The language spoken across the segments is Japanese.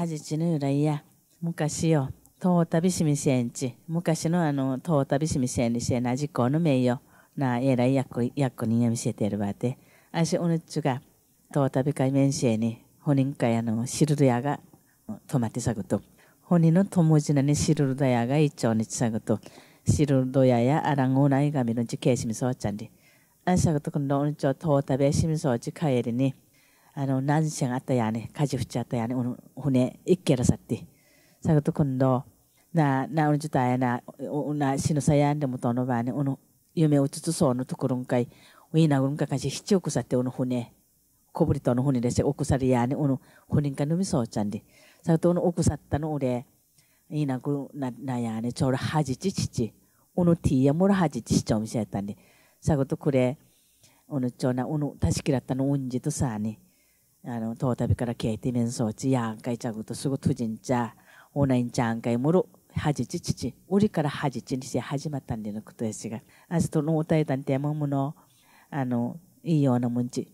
하지지는라이야무카시요토타비시미센치무카시노아노토타비시미센치나지코노메요나에라이약고약고니냐미시테르바테아시오늘주가토타비가이멘시에니혼인가야노시루루야가토마테사고토혼인노토모지나니시루루다야가이쪽니치사고토시루루야야아랑오나이가미노지케시미소짠디안사고토근데오늘저토타비시미소지카에리니あの、何線あったやね、火事ふちあったやね、おの、船、一けらさって。さがと今度、な、な、おんじゅたやな、お、な、しのさやんでもとのばね、おの、夢をつつそうのところんかい、ウィーナグンかかし、七億さっておの船、こぶりとの船です、おくさりやね、おの、船かのみそうちゃんで。さがとおの、おくさったの俺、いいなぐな、なやね、ちょうどはじちちち、おのティーやもらはじちしちょうみせやったんで。さがとこれ、おのちょうな、おの、たしきらったのおんじとさね、あの、トータビからケイティメンソーチ、ヤンカイチャグとすぐトジンチャ、オナインチャンカイモロ、ハジチチチ、ウリからハジチにして始まったんでのことですが、アストノータイタンテモモノ、あの、いいようなもんち、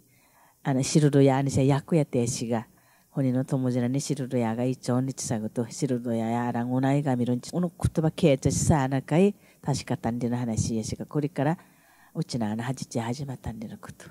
あの、シルドヤにして役やてしが、ホニノトモジラにシルドヤが一応にちさぐと、シルドヤやらんオナイガミロンチ、オノクトバケイチャーナカイ、確かたんでの話やしが、これからうちのあのハジチ始まったんでのこと。